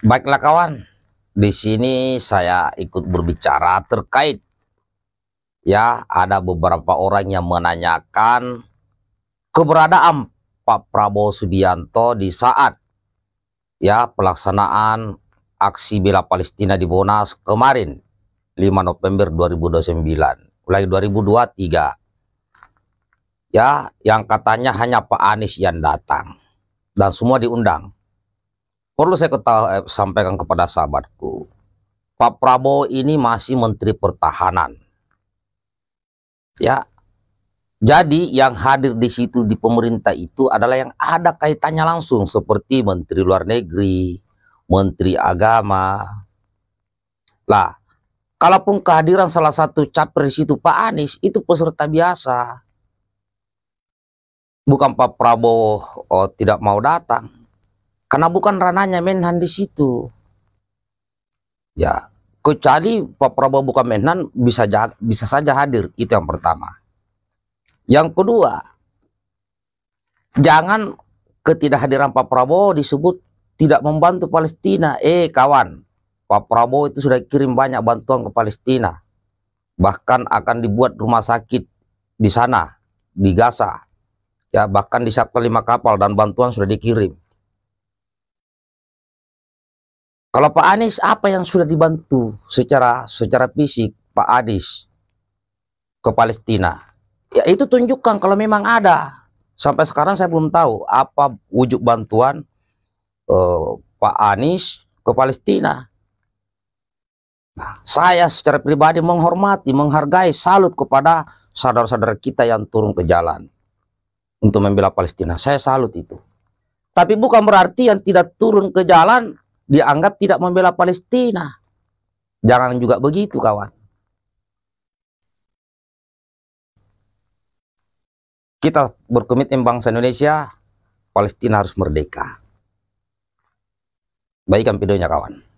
Baiklah kawan, di sini saya ikut berbicara terkait ya ada beberapa orang yang menanyakan keberadaan Pak Prabowo Subianto di saat ya pelaksanaan aksi bela Palestina di Monas kemarin 5 November 2029 mulai 2023 ya yang katanya hanya Pak Anies yang datang dan semua diundang Perlu saya eh, sampaikan kepada sahabatku, Pak Prabowo ini masih Menteri Pertahanan. Ya, jadi yang hadir di situ di pemerintah itu adalah yang ada kaitannya langsung seperti Menteri Luar Negeri, Menteri Agama. Lah, kalaupun kehadiran salah satu capres itu Pak Anies itu peserta biasa. Bukan Pak Prabowo oh, tidak mau datang. Karena bukan ranahnya Menhan di situ. Ya, kecuali Pak Prabowo bukan Menhan bisa bisa saja hadir. Itu yang pertama. Yang kedua, jangan ketidakhadiran Pak Prabowo disebut tidak membantu Palestina. Eh kawan, Pak Prabowo itu sudah kirim banyak bantuan ke Palestina. Bahkan akan dibuat rumah sakit di sana, di Gaza. Ya, bahkan disiapkan lima kapal dan bantuan sudah dikirim. Kalau Pak Anies apa yang sudah dibantu secara secara fisik Pak Anies ke Palestina? Ya itu tunjukkan kalau memang ada. Sampai sekarang saya belum tahu apa wujud bantuan eh, Pak Anies ke Palestina. Nah, saya secara pribadi menghormati, menghargai, salut kepada saudara-saudara kita yang turun ke jalan untuk membela Palestina. Saya salut itu. Tapi bukan berarti yang tidak turun ke jalan dianggap tidak membela Palestina. Jangan juga begitu kawan. Kita berkomitmen bangsa Indonesia, Palestina harus merdeka. Baikkan videonya kawan.